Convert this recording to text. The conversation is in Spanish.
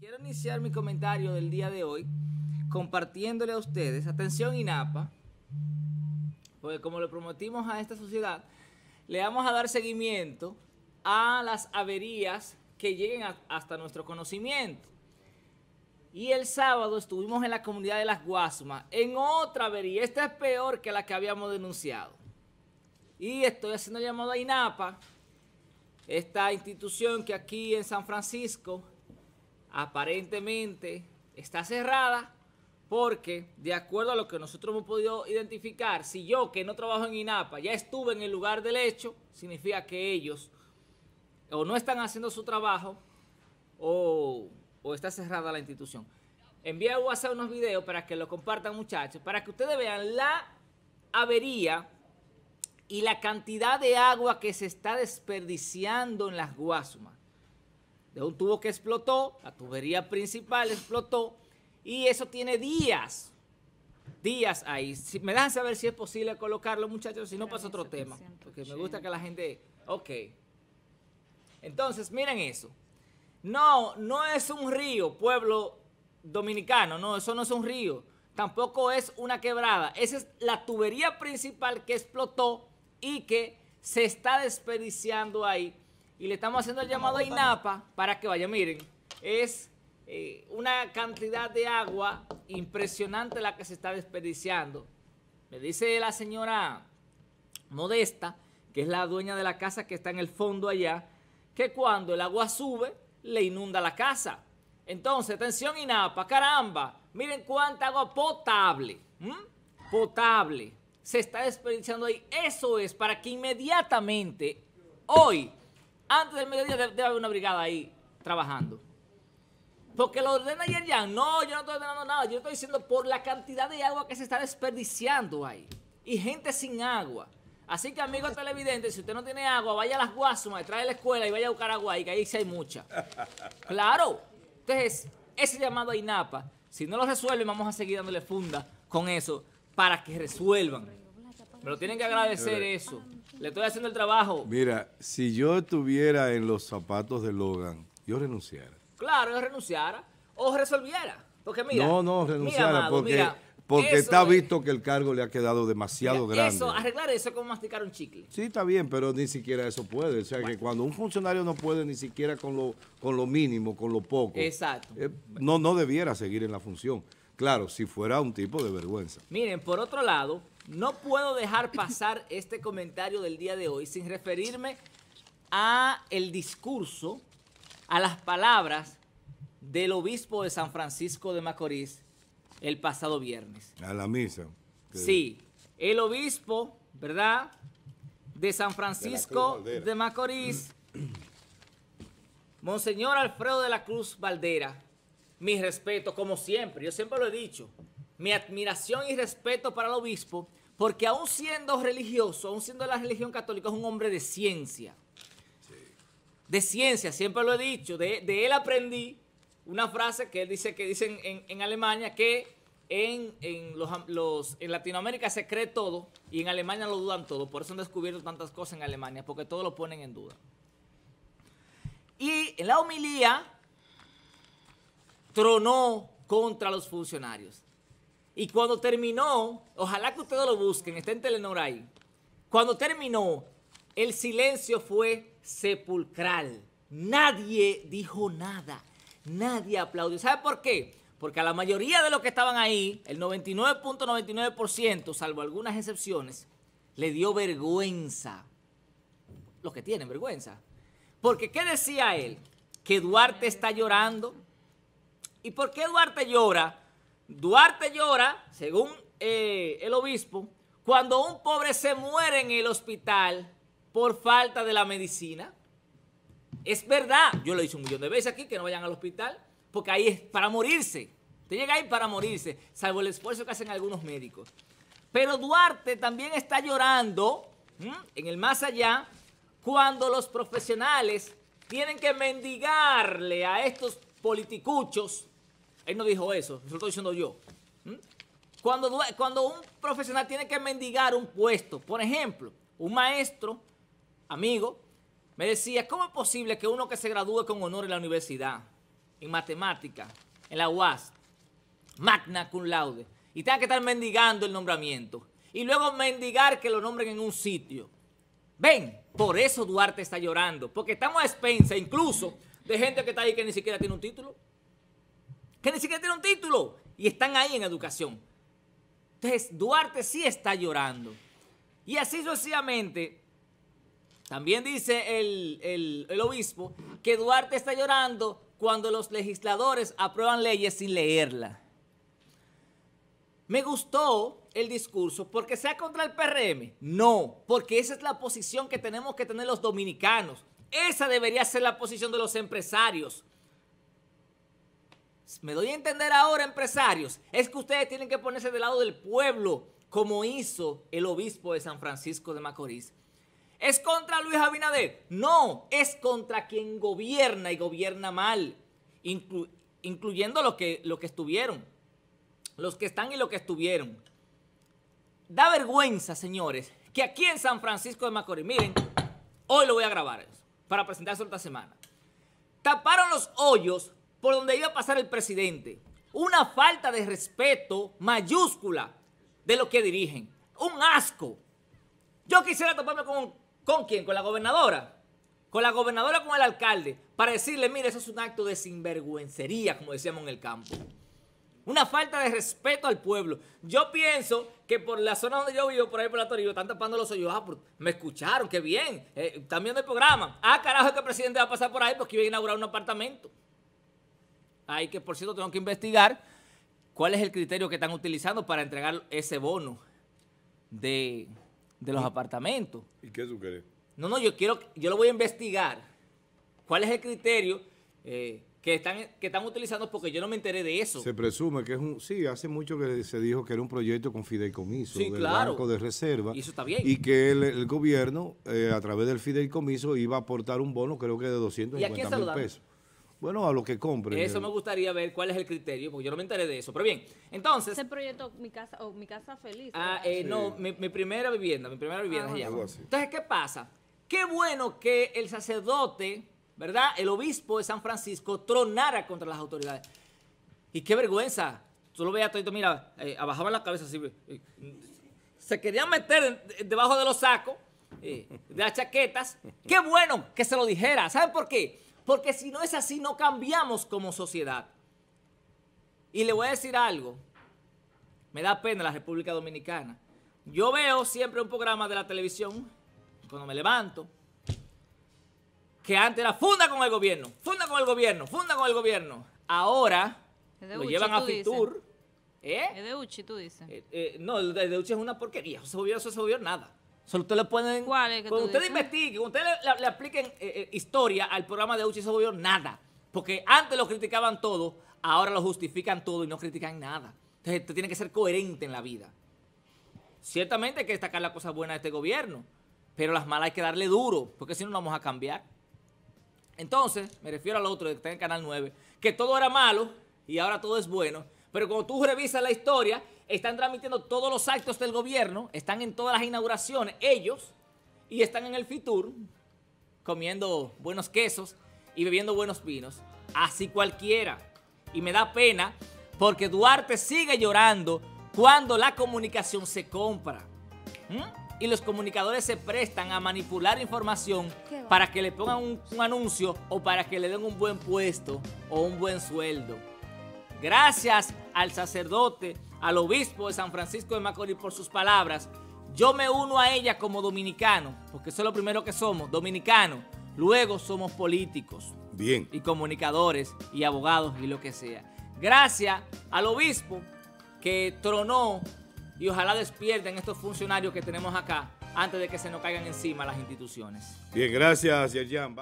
Quiero iniciar mi comentario del día de hoy compartiéndole a ustedes, atención INAPA, porque como le prometimos a esta sociedad, le vamos a dar seguimiento a las averías que lleguen hasta nuestro conocimiento. Y el sábado estuvimos en la comunidad de Las Guasmas, en otra avería, esta es peor que la que habíamos denunciado. Y estoy haciendo llamado a INAPA, esta institución que aquí en San Francisco aparentemente está cerrada porque, de acuerdo a lo que nosotros hemos podido identificar, si yo, que no trabajo en INAPA, ya estuve en el lugar del hecho, significa que ellos o no están haciendo su trabajo o, está cerrada la institución. Envía a WhatsApp unos videos para que lo compartan, muchachos, para que ustedes vean la avería y la cantidad de agua que se está desperdiciando en las guasumas de un tubo que explotó, la tubería principal explotó, y eso tiene días, días ahí. Si, me dejan saber si es posible colocarlo, muchachos, si no pasa otro tema, porque me gusta que la gente... Ok. Entonces, miren eso. No, no es un río, pueblo dominicano, no, eso no es un río. Tampoco es una quebrada. Esa es la tubería principal que explotó y que se está desperdiciando ahí y le estamos haciendo el llamado a INAPA para que vaya. Miren, es eh, una cantidad de agua impresionante la que se está desperdiciando. Me dice la señora Modesta, que es la dueña de la casa que está en el fondo allá, que cuando el agua sube, le inunda la casa. Entonces, atención INAPA, caramba, miren cuánta agua potable, potable, se está desperdiciando ahí. Eso es para que inmediatamente, hoy, antes del mediodía debe haber una brigada ahí trabajando. Porque lo ordena ya. No, yo no estoy ordenando nada. Yo estoy diciendo por la cantidad de agua que se está desperdiciando ahí. Y gente sin agua. Así que, amigos televidentes, si usted no tiene agua, vaya a las guasumas, trae a la escuela y vaya a buscar agua ahí, que ahí sí hay mucha. Claro. Entonces, ese llamado a INAPA, si no lo resuelven, vamos a seguir dándole funda con eso para que resuelvan. Pero tienen que agradecer eso. Le estoy haciendo el trabajo. Mira, si yo estuviera en los zapatos de Logan, yo renunciara. Claro, yo renunciara. O resolviera. Porque mira. No, no, renunciara. porque porque está visto que el cargo le ha quedado demasiado grande. Eso, arreglar eso es como masticar un chicle. Sí, está bien, pero ni siquiera eso puede. O sea, que cuando un funcionario no puede ni siquiera con lo, con lo mínimo, con lo poco. Exacto. Eh, no, no debiera seguir en la función. Claro, si fuera un tipo de vergüenza. Miren, por otro lado, no puedo dejar pasar este comentario del día de hoy sin referirme a el discurso, a las palabras del obispo de San Francisco de Macorís el pasado viernes. A la misa. Sí, el obispo, ¿verdad?, de San Francisco de, de Macorís, Monseñor Alfredo de la Cruz Valdera, mi respeto, como siempre, yo siempre lo he dicho, mi admiración y respeto para el obispo, porque aún siendo religioso, aún siendo de la religión católica, es un hombre de ciencia. De ciencia, siempre lo he dicho. De, él aprendí una frase que él dice que dicen en, Alemania que en, los, en Latinoamérica se cree todo y en Alemania lo dudan todo. Por eso han descubierto tantas cosas en Alemania, porque todo lo ponen en duda. Y en la homilía tronó contra los funcionarios. Y cuando terminó, ojalá que ustedes lo busquen, está en Telenor ahí. Cuando terminó, el silencio fue sepulcral. Nadie dijo nada. Nadie aplaudió. ¿Sabe por qué? Porque a la mayoría de los que estaban ahí, el 99.99%, salvo algunas excepciones, le dio vergüenza. Los que tienen vergüenza. Porque ¿qué decía él? Que Duarte está llorando, ¿Y por qué Duarte llora? Duarte llora, según eh, el obispo, cuando un pobre se muere en el hospital por falta de la medicina. Es verdad, yo lo he dicho un millón de veces aquí, que no vayan al hospital, porque ahí es para morirse. Te llega ahí para morirse, salvo el esfuerzo que hacen algunos médicos. Pero Duarte también está llorando en el más allá cuando los profesionales tienen que mendigarle a estos politicuchos él no dijo eso, eso lo estoy diciendo yo. ¿Mm? Cuando, cuando un profesional tiene que mendigar un puesto, por ejemplo, un maestro, amigo, me decía, ¿cómo es posible que uno que se gradúe con honor en la universidad, en matemática, en la UAS, magna cum laude, y tenga que estar mendigando el nombramiento, y luego mendigar que lo nombren en un sitio? Ven, por eso Duarte está llorando, porque estamos a expensa incluso de gente que está ahí que ni siquiera tiene un título que ni siquiera tiene un título y están ahí en educación. Entonces, Duarte sí está llorando. Y así sucesivamente, también dice el, obispo que Duarte está llorando cuando los legisladores aprueban leyes sin leerla. Me gustó el discurso porque sea contra el PRM. No, porque esa es la posición que tenemos que tener los dominicanos. Esa debería ser la posición de los empresarios. Me doy a entender ahora, empresarios, es que ustedes tienen que ponerse del lado del pueblo, como hizo el obispo de San Francisco de Macorís. ¿Es contra Luis Abinader? No, es contra quien gobierna y gobierna mal, incluyendo los que, que estuvieron, los que están y los que estuvieron. Da vergüenza, señores, que aquí en San Francisco de Macorís, miren, hoy lo voy a grabar para presentarse esta semana. Taparon los hoyos por donde iba a pasar el presidente. Una falta de respeto mayúscula de los que dirigen. Un asco. Yo quisiera toparme con, ¿con quién? Con la gobernadora con la gobernadora, con el alcalde, para decirle, mire, eso es un acto de sinvergüencería, como decíamos en el campo. Una falta de respeto al pueblo. Yo pienso que por la zona donde yo vivo, por ahí por la yo están tapando los hoyos. Ah, me escucharon, qué bien. Eh, están también el programa. Ah, carajo, que el presidente va a pasar por ahí porque iba a inaugurar un apartamento. Hay que, por cierto, tengo que investigar cuál es el criterio que están utilizando para entregar ese bono de, los apartamentos. ¿Y qué tú querés? No, no, yo quiero, yo lo voy a investigar. ¿Cuál es el criterio eh, que, están, que están utilizando? Porque yo no me enteré de eso. Se presume que es un, sí, hace mucho que se dijo que era un proyecto con fideicomiso sí, del claro. Banco de Reserva. Y eso está bien. Y que el, gobierno, eh, a través del fideicomiso, iba a aportar un bono, creo que de 250 pesos. Bueno, a lo que compre. Eso me gustaría ver cuál es el criterio, porque yo no me enteré de eso. Pero bien, entonces... Se proyecto, mi casa, o mi casa feliz. Ah, eh, no, mi, primera vivienda, mi primera vivienda ah, Entonces, ¿qué pasa? Qué bueno que el sacerdote, ¿verdad? El obispo de San Francisco tronara contra las autoridades. Y qué vergüenza. Tú lo veías todo, mira, eh, abajaban la cabeza así. se querían meter debajo de los sacos, eh, de las chaquetas. Qué bueno que se lo dijera. ¿Saben por qué? porque si no es así, no cambiamos como sociedad. Y le voy a decir algo, me da pena la República Dominicana. Yo veo siempre un programa de la televisión, cuando me levanto, que antes era funda con el gobierno, funda con el gobierno, funda con el gobierno. Ahora lo llevan a Fitur. ¿Eh? Es de Uchi, tú dices. Eh, eh, no, de Uchi es una porquería. No se volvió, eso se volvió nada. Solo ustedes le pueden. ¿Cuál cuando ustedes investiguen, cuando le, apliquen eh, eh, historia al programa de Uchi nada. Porque antes lo criticaban todo, ahora lo justifican todo y no critican nada. Entonces, usted tiene que ser coherente en la vida. Ciertamente hay que destacar las cosas buenas de este gobierno, pero las malas hay que darle duro, porque si no, no vamos a cambiar. Entonces, me refiero al otro que está en Canal 9, que todo era malo y ahora todo es bueno. Pero cuando tú revisas la historia, están transmitiendo todos los actos del gobierno, están en todas las inauguraciones, ellos, y están en el Fitur comiendo buenos quesos y bebiendo buenos vinos. Así cualquiera. Y me da pena porque Duarte sigue llorando cuando la comunicación se compra. Y los comunicadores se prestan a manipular información para que le pongan un anuncio o para que le den un buen puesto o un buen sueldo. Gracias al sacerdote al obispo de San Francisco de Macorís por sus palabras. Yo me uno a ella como dominicano, porque eso es lo primero que somos, dominicanos. Luego somos políticos. Bien. Y comunicadores y abogados y lo que sea. Gracias al obispo que tronó y ojalá despierten estos funcionarios que tenemos acá antes de que se nos caigan encima las instituciones. Bien, gracias, Yerjan.